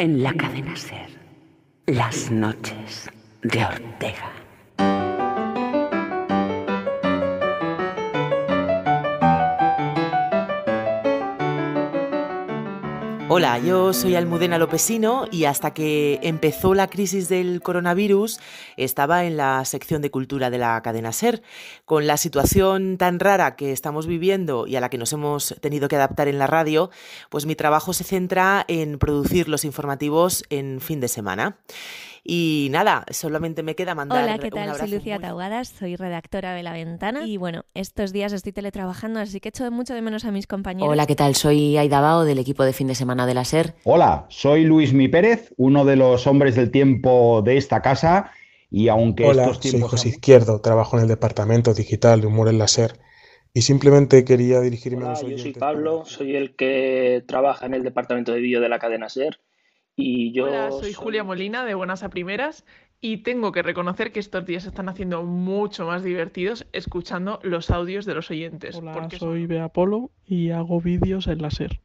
En la cadena ser, las noches de Ortega. Hola, yo soy Almudena Lopesino y hasta que empezó la crisis del coronavirus estaba en la sección de cultura de la cadena SER. Con la situación tan rara que estamos viviendo y a la que nos hemos tenido que adaptar en la radio, pues mi trabajo se centra en producir los informativos en fin de semana. Y nada, solamente me queda mandar. Hola, ¿qué tal? soy Lucía Taugadas, soy redactora de La Ventana y bueno, estos días estoy teletrabajando, así que echo mucho de menos a mis compañeros. Hola, ¿qué tal? Soy Aida Bao del equipo de fin de semana de la SER. Hola, soy Luis Mi Pérez, uno de los hombres del tiempo de esta casa y aunque Hola, estos tiempos... soy José Izquierdo, trabajo en el departamento digital de humor en la SER y simplemente quería dirigirme a los Yo soy Pablo, soy el que trabaja en el departamento de vídeo de la cadena SER Hola, soy, Julia Molina de Buenas a Primeras y tengo que reconocer que estos días se están haciendo mucho más divertidos escuchando los audios de los oyentes. Hola, soy Bea Polo y hago vídeos en la SER.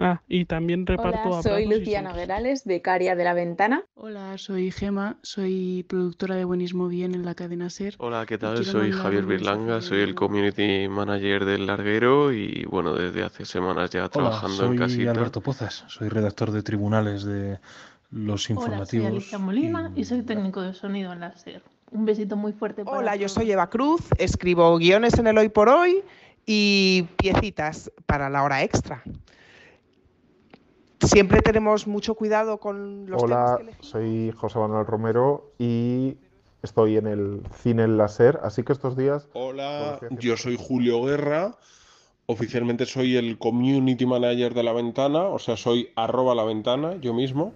Ah, y también reparto Hola, Soy Luciana de Caria de La Ventana. Hola, soy Gema, soy productora de Buenismo Bien en la cadena Ser. Hola, ¿qué tal? Soy Javier Birlanga, soy el community manager del Larguero y bueno, desde hace semanas ya trabajando Hola, en casita. Alberto Pozas, soy redactor de tribunales de los informativos. Hola, soy Alicia Molina y, soy técnico de sonido en la Ser. Un besito muy fuerte. Para Hola, yo soy Eva Cruz, escribo guiones en el Hoy por Hoy y piecitas para la hora extra. Siempre tenemos mucho cuidado con los Hola, temas que soy José Manuel Romero y estoy en el cine láser, así que estos días... Hola, yo soy Julio Guerra, oficialmente soy el Community Manager de La Ventana, o sea, soy arroba la ventana, yo mismo.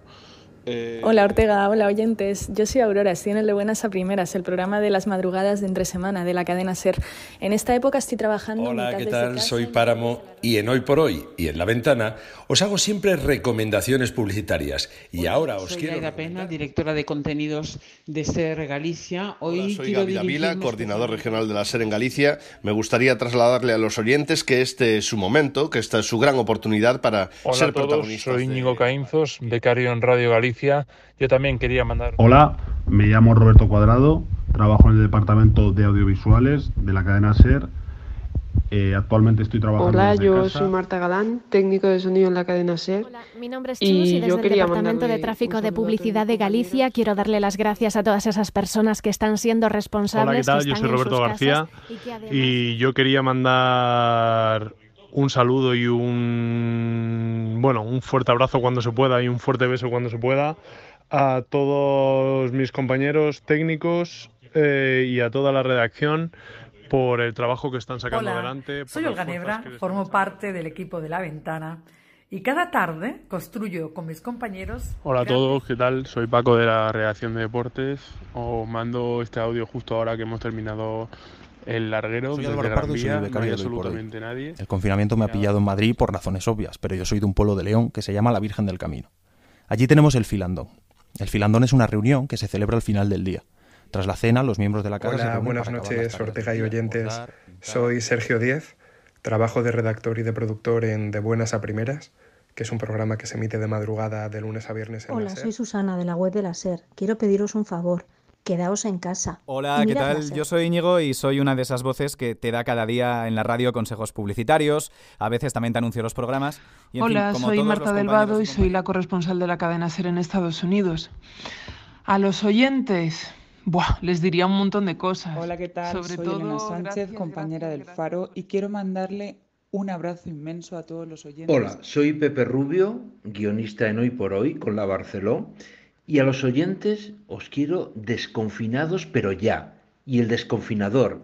Eh, hola Ortega, hola oyentes. Yo soy Aurora, estoy en el de Buenas a Primeras, el programa de las madrugadas de entre semana de la cadena Ser. En esta época estoy trabajando. Hola, ¿qué este tal? soy Páramo y en Hoy por Hoy y en La Ventana os hago siempre recomendaciones publicitarias. Y ahora os quiero. Soy Pena, directora de contenidos de Ser Galicia. Hoy soy Gaby Vila, este coordinador regional de la Ser en Galicia. Me gustaría trasladarle a los oyentes que este es su momento, que esta es su gran oportunidad para hola ser a todos, protagonista Soy Íñigo Caínzos, becario en Radio Galicia yo también quería mandar. Hola, me llamo Roberto Cuadrado, trabajo en el departamento de audiovisuales de la cadena SER. Eh, actualmente estoy trabajando. Hola, yo soy Marta Galán, técnico de sonido en la cadena SER. Hola, mi nombre es Chus y, desde el Departamento de Tráfico de Publicidad de Galicia quiero darle las gracias a todas esas personas que están siendo responsables. Hola, ¿qué tal? yo soy Roberto García y yo quería mandar un saludo y un bueno, un fuerte abrazo cuando se pueda y un fuerte beso cuando se pueda a todos mis compañeros técnicos eh, y a toda la redacción por el trabajo que están sacando Hola, adelante. Soy Olga Nebra, formo parte del equipo de La Ventana y cada tarde construyo con mis compañeros. Hola a todos, ¿qué tal? Soy Paco de la redacción de deportes. Os mando este audio justo ahora que hemos terminado el larguero absolutamente nadie. El confinamiento me ha pillado en Madrid por razones obvias, pero yo soy de un pueblo de León que se llama la Virgen del Camino. Allí tenemos el filandón. El filandón es una reunión que se celebra al final del día. Tras la cena, los miembros de la casa. Hola, buenas noches, Ortega y oyentes. soy Sergio Diez, trabajo de redactor y de productor en De Buenas a Primeras que es un programa que se emite de madrugada de lunes a viernes en Hola, la SER. soy Susana de la web de la SER. Quiero pediros un favor quedaos en casa. Hola, ¿qué tal? Yo soy Íñigo y soy una de esas voces que te da cada día en la radio consejos publicitarios, a veces también te anuncio los programas. Hola, soy Marta Delvado y soy la corresponsal de la cadena SER en Estados Unidos. A los oyentes... Buah, les diría un montón de cosas. Hola, ¿qué tal? soy Elena Sánchez, compañera del Faro, y quiero mandarle un abrazo inmenso a todos los oyentes. Hola, soy Pepe Rubio, guionista en Hoy por Hoy con la Barceló y a los oyentes os quiero desconfinados, pero ya. Y el desconfinador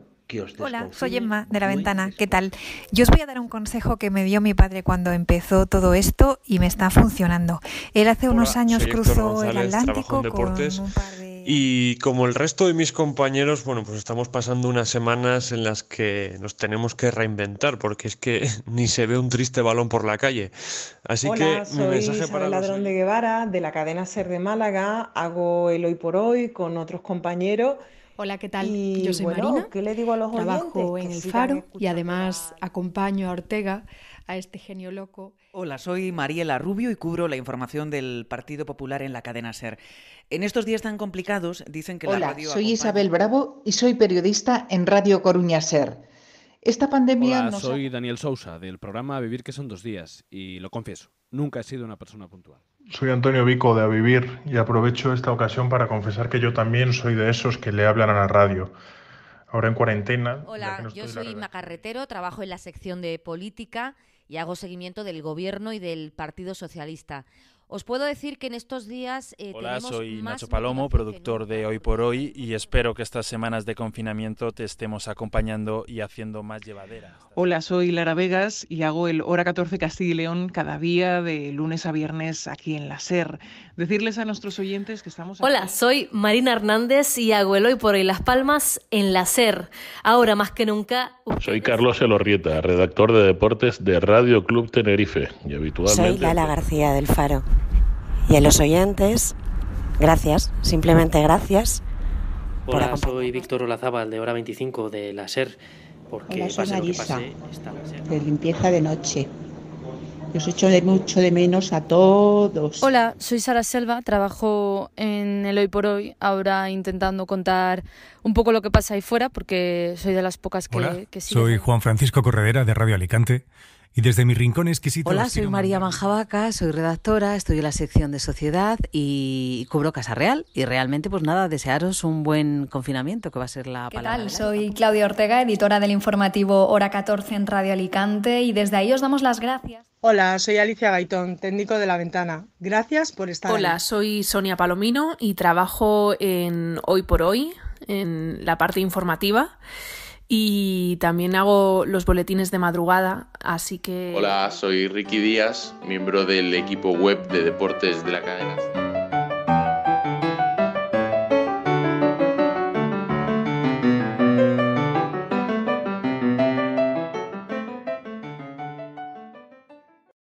Hola, soy Emma de La Ventana. ¿Qué tal? Yo os voy a dar un consejo que me dio mi padre cuando empezó todo esto y me está funcionando. Él hace unos años cruzó el Atlántico con un par Y como el resto de mis compañeros, bueno, pues estamos pasando unas semanas en las que nos tenemos que reinventar porque es que ni se ve un triste balón por la calle. Así que mi mensaje para Ladrón de Guevara de la cadena Ser de Málaga. Hago el hoy por hoy con otros compañeros Hola, ¿qué tal? Yo soy bueno, le digo a Trabajo en El Faro y además acompaño a Ortega, a este genio loco. Hola, soy Mariela Rubio y cubro la información del Partido Popular en la cadena Ser. En estos días tan complicados dicen que la radio. Hola, soy Isabel Bravo y soy periodista en Radio Coruña Ser. Esta pandemia. Hola, soy Daniel Sousa del programa Vivir que son dos días y lo confieso, nunca he sido una persona puntual. Soy Antonio Vico de A Vivir y aprovecho esta ocasión para confesar que yo también soy de esos que le hablan a la radio. Ahora en cuarentena. Hola, yo soy Macarretero, trabajo en la sección de política y hago seguimiento del gobierno y del Partido Socialista. Os puedo decir que en estos días... Eh, Hola, soy Nacho Palomo, productor de Hoy por Hoy, y espero que estas semanas de confinamiento te estemos acompañando y haciendo más llevadera. Hola, soy Lara Vegas y hago el Hora 14 Castilla y León cada día de lunes a viernes aquí en la SER. Decirles a nuestros oyentes que estamos... Hola, soy Marina Hernández y hago el Hoy por Hoy Las Palmas en la SER. Ahora más que nunca... Soy Carlos Elorrieta, redactor de deportes de Radio Club Tenerife y habitualmente... Soy Lala García del Faro y a los oyentes, gracias, simplemente gracias. Hola, soy Víctor Olazábal de Hora 25 de la SER. Porque Hola, soy Marisa, de limpieza de noche. Os echo de mucho de menos a todos. Hola, soy Sara Selva, trabajo en el Hoy por Hoy, ahora intentando contar un poco lo que pasa ahí fuera, porque soy de las pocas que, Hola, Soy Juan Francisco Corredera de Radio Alicante y desde mi rincón exquisito. Hola, soy María Manjabaca, soy redactora, estoy en la sección de sociedad y cubro Casa Real. Y realmente, pues nada, desearos un buen confinamiento, que va a ser la ¿Qué Tal? Soy Claudia Ortega, editora del informativo Hora 14 en Radio Alicante, y desde ahí os damos las gracias. Hola, soy Alicia Gaitón, técnico de La Ventana. Gracias por estar Hola, soy Sonia Palomino y trabajo en Hoy por Hoy, en la parte informativa. Y también hago los boletines de madrugada, así que... Hola, soy Ricky Díaz, miembro del equipo web de deportes de la cadena.